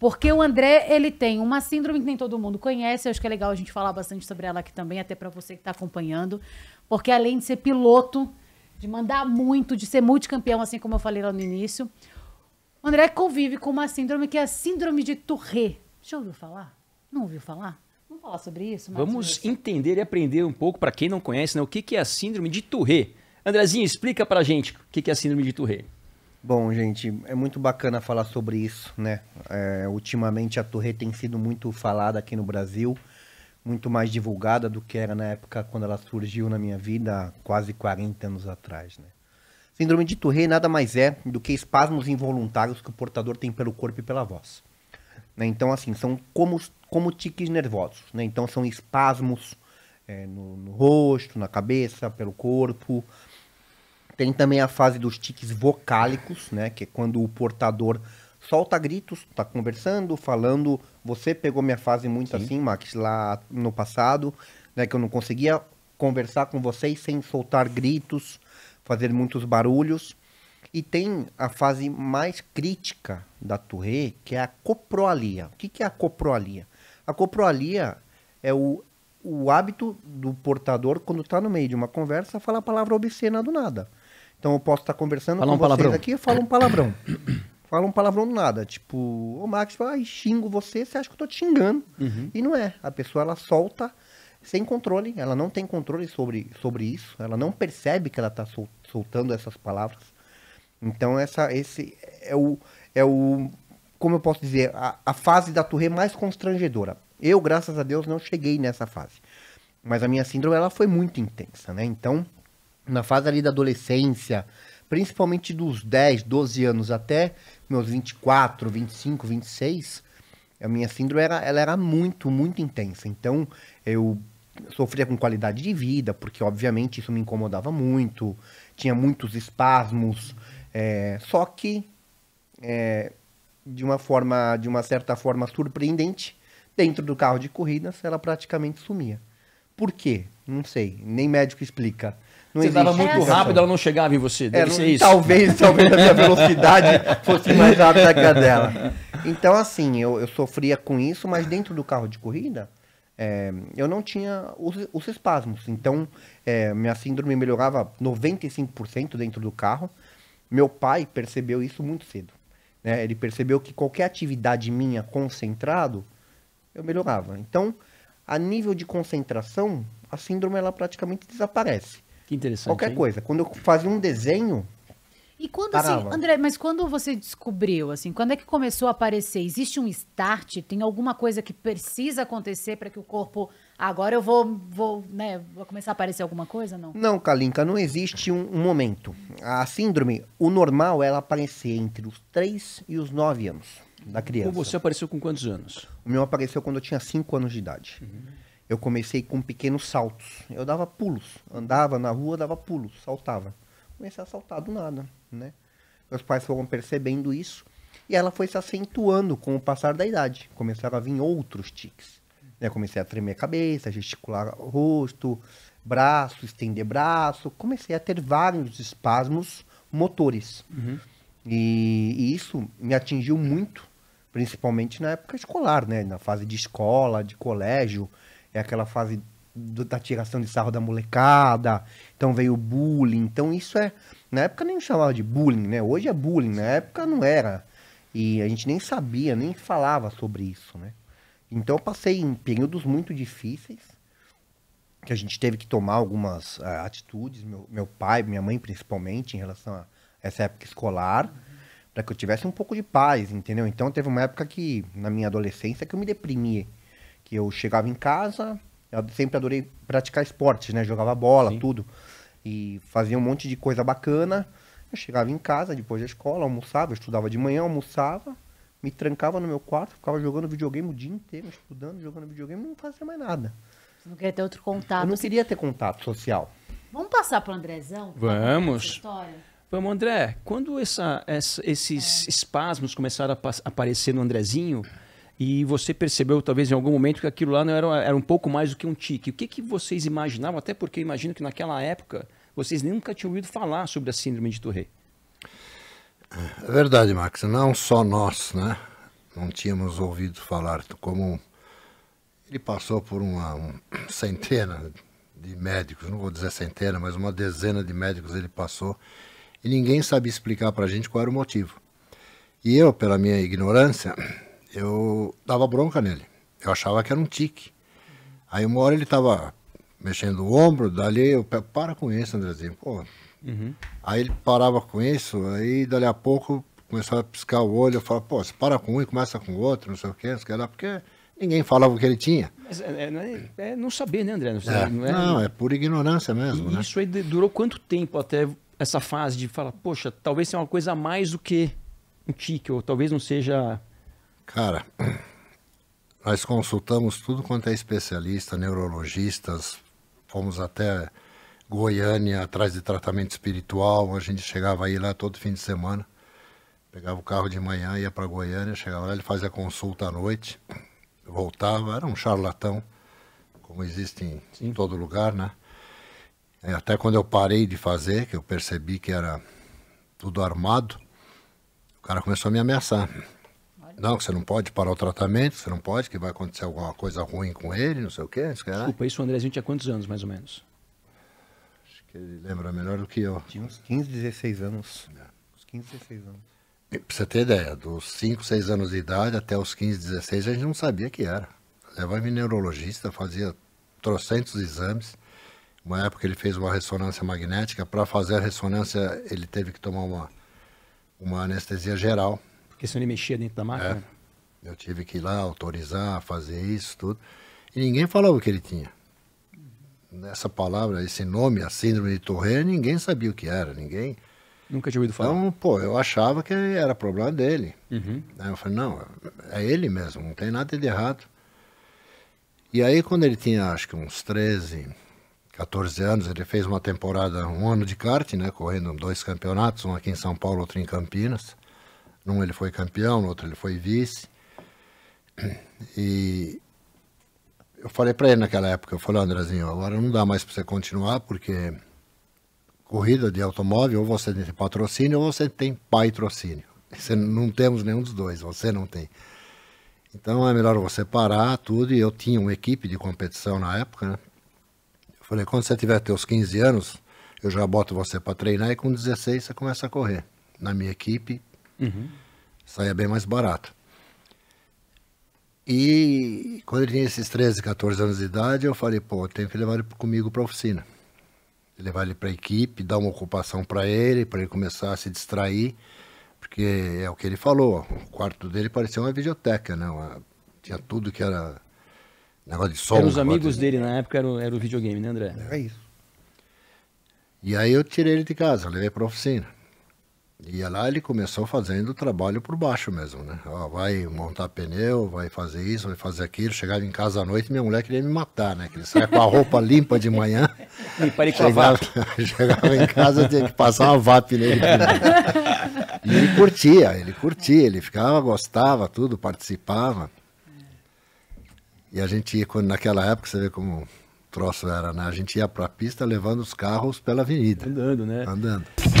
Porque o André, ele tem uma síndrome que nem todo mundo conhece, eu acho que é legal a gente falar bastante sobre ela aqui também, até para você que está acompanhando, porque além de ser piloto, de mandar muito, de ser multicampeão, assim como eu falei lá no início, o André convive com uma síndrome que é a síndrome de Tourette. Já ouviu falar? Não ouviu falar? Vamos falar sobre isso? Vamos entender e aprender um pouco, para quem não conhece, né, o que, é a síndrome de Tourette. Andrezinho, explica para gente o que, que é a síndrome de Tourette. Bom, gente, é muito bacana falar sobre isso, né? É, ultimamente a Torre tem sido muito falada aqui no Brasil, muito mais divulgada do que era na época quando ela surgiu na minha vida, quase 40 anos atrás, né? Síndrome de torre nada mais é do que espasmos involuntários que o portador tem pelo corpo e pela voz. Né? Então, assim, são como, como tiques nervosos, né? Então, são espasmos é, no, no rosto, na cabeça, pelo corpo, tem também a fase dos tiques vocálicos, né? Que é quando o portador solta gritos, tá conversando, falando. Você pegou minha fase muito Sim. assim, Max, lá no passado, né? Que eu não conseguia conversar com vocês sem soltar gritos, fazer muitos barulhos. E tem a fase mais crítica da Touré, que é a coproalia. O que, que é a coproalia? A coproalia é o, o hábito do portador, quando está no meio de uma conversa, falar a palavra obscena do nada. Então eu posso estar conversando fala com um vocês palavrão. aqui e falo um palavrão. fala um palavrão do nada. Tipo, o Max fala, ai, xingo você, você acha que eu tô te xingando. Uhum. E não é. A pessoa, ela solta sem controle. Ela não tem controle sobre, sobre isso. Ela não percebe que ela tá sol, soltando essas palavras. Então, essa, esse é o, é o, como eu posso dizer, a, a fase da torre mais constrangedora. Eu, graças a Deus, não cheguei nessa fase. Mas a minha síndrome, ela foi muito intensa, né? Então, na fase ali da adolescência, principalmente dos 10, 12 anos até meus 24, 25, 26, a minha síndrome era, ela era muito, muito intensa. Então, eu sofria com qualidade de vida, porque obviamente isso me incomodava muito, tinha muitos espasmos, é, só que é, de uma forma, de uma certa forma surpreendente, dentro do carro de corridas ela praticamente sumia. Por quê? Não sei, nem médico explica. Não você existe. dava muito é rápido, ela não chegava em você. É, deve é, ser não, isso. Talvez, talvez a minha velocidade fosse mais rápida que a dela. Então, assim, eu, eu sofria com isso, mas dentro do carro de corrida, é, eu não tinha os, os espasmos. Então, é, minha síndrome melhorava 95% dentro do carro. Meu pai percebeu isso muito cedo. Né? Ele percebeu que qualquer atividade minha concentrado, eu melhorava. Então, a nível de concentração, a síndrome ela praticamente desaparece. Que interessante. Qualquer hein? coisa. Quando eu fazia um desenho, e quando assim, Parava. assim, André, mas quando você descobriu, assim, quando é que começou a aparecer? Existe um start? Tem alguma coisa que precisa acontecer para que o corpo. Ah, agora eu vou, vou, né, vou começar a aparecer alguma coisa, não? Não, Kalinka, não existe um, um momento. A síndrome, o normal é ela aparecer entre os 3 e os 9 anos da criança. Ou você apareceu com quantos anos? O meu apareceu quando eu tinha 5 anos de idade. Uhum. Eu comecei com pequenos saltos. Eu dava pulos. Andava na rua, dava pulos, saltava. Comecei a saltar do nada, né? Meus pais foram percebendo isso. E ela foi se acentuando com o passar da idade. Começaram a vir outros tiques. Né? Comecei a tremer a cabeça, gesticular o rosto, braço, estender braço. Comecei a ter vários espasmos motores. Uhum. E, e, isso me atingiu muito, principalmente na época escolar, né? Na fase de escola, de colégio é aquela fase do, da tiração de sarro da molecada, então veio o bullying, então isso é, na época nem chamava de bullying, né? Hoje é bullying, na época não era. E a gente nem sabia, nem falava sobre isso, né? Então eu passei em períodos muito difíceis, que a gente teve que tomar algumas uh, atitudes, meu, meu pai, minha mãe principalmente, em relação a essa época escolar, uhum. para que eu tivesse um pouco de paz, entendeu? Então teve uma época que, na minha adolescência, que eu me deprimi que eu chegava em casa, eu sempre adorei praticar esportes, né? Jogava bola, Sim. tudo. E fazia um monte de coisa bacana. Eu chegava em casa depois da escola, almoçava, estudava de manhã, almoçava, me trancava no meu quarto, ficava jogando videogame o dia inteiro, estudando, jogando videogame, não fazia mais nada. Você não queria ter outro contato? Eu não queria ter contato social. Vamos passar para o Andrezão? Tá Vamos. Vamos, André. Quando essa, essa, esses é. espasmos começaram a aparecer no Andrezinho, e você percebeu talvez em algum momento que aquilo lá não era, era um pouco mais do que um tique. O que, que vocês imaginavam? Até porque eu imagino que naquela época vocês nunca tinham ouvido falar sobre a síndrome de Tourette. É verdade, Max. Não só nós, né? Não tínhamos ouvido falar como ele passou por uma um, centena de médicos, não vou dizer centena, mas uma dezena de médicos ele passou e ninguém sabia explicar para a gente qual era o motivo. E eu, pela minha ignorância, eu dava bronca nele. Eu achava que era um tique. Aí uma hora ele estava mexendo o ombro, dali eu para com isso, Andrezinho. Pô. Uhum. Aí ele parava com isso, aí dali a pouco começava a piscar o olho, eu falava, pô, você para com um e começa com o outro, não sei o quê, não sei o que lá, porque ninguém falava o que ele tinha. Mas é, é, é, é não saber, né, André? Não, é, não, é, não, é por ignorância mesmo. E né? Isso aí durou quanto tempo até essa fase de falar, poxa, talvez seja uma coisa a mais do que um tique, ou talvez não seja Cara, nós consultamos tudo quanto é especialista, neurologistas, fomos até Goiânia atrás de tratamento espiritual, a gente chegava aí lá todo fim de semana, pegava o carro de manhã, ia para Goiânia, chegava lá, ele fazia consulta à noite, voltava, era um charlatão, como existe em, em todo lugar, né? É, até quando eu parei de fazer, que eu percebi que era tudo armado, o cara começou a me ameaçar. Não, que você não pode parar o tratamento, você não pode, que vai acontecer alguma coisa ruim com ele, não sei o quê. Desculpa, isso o Andrezinho tinha quantos anos, mais ou menos? Acho que ele lembra melhor do que eu. Tinha uns 15, 16 anos. É. Uns 15, 16 anos. E pra você ter ideia, dos 5, 6 anos de idade até os 15, 16, a gente não sabia que era. Levava em neurologista, fazia trocentos exames. Uma época ele fez uma ressonância magnética. Para fazer a ressonância, ele teve que tomar uma, uma anestesia geral senão ele mexia dentro da máquina? É. Eu tive que ir lá autorizar, fazer isso, tudo. E ninguém falava o que ele tinha. Essa palavra, esse nome, a síndrome de Tourette, ninguém sabia o que era, ninguém. Nunca tinha ouvido falar. Então, pô, eu achava que era problema dele. Uhum. Aí eu falei, não, é ele mesmo, não tem nada de errado. E aí, quando ele tinha, acho que uns 13, 14 anos, ele fez uma temporada, um ano de kart, né? Correndo dois campeonatos, um aqui em São Paulo, outro em Campinas. Num ele foi campeão, no outro ele foi vice. E eu falei para ele naquela época, eu falei, Andrezinho, agora não dá mais para você continuar, porque corrida de automóvel, ou você tem patrocínio, ou você tem patrocínio. Você não temos nenhum dos dois, você não tem. Então é melhor você parar tudo, e eu tinha uma equipe de competição na época, né? Eu falei, quando você tiver teus 15 anos, eu já boto você para treinar, e com 16 você começa a correr. Na minha equipe, Uhum. Saia bem mais barato. E quando ele tinha esses 13, 14 anos de idade, eu falei, pô, eu tenho que levar ele comigo para a oficina. Levar ele para a equipe, dar uma ocupação para ele, para ele começar a se distrair, porque é o que ele falou, o quarto dele parecia uma videoteca, né? Uma, tinha tudo que era negócio de som. Eram os amigos de... dele na época, era o, era o videogame, né, André? É isso. E aí eu tirei ele de casa, levei para a oficina. E é lá ele começou fazendo o trabalho por baixo mesmo, né? Ó, vai montar pneu, vai fazer isso, vai fazer aquilo. Chegava em casa à noite, minha mulher queria me matar, né? Que ele saia com a roupa limpa de manhã. Limpa ele com chegava, chegava em casa, tinha que passar uma VAP nele. E ele curtia, ele curtia, ele ficava, gostava, tudo, participava. E a gente ia, quando, naquela época, você vê como o troço era, né? A gente ia para a pista levando os carros pela avenida. Andando, né? Andando.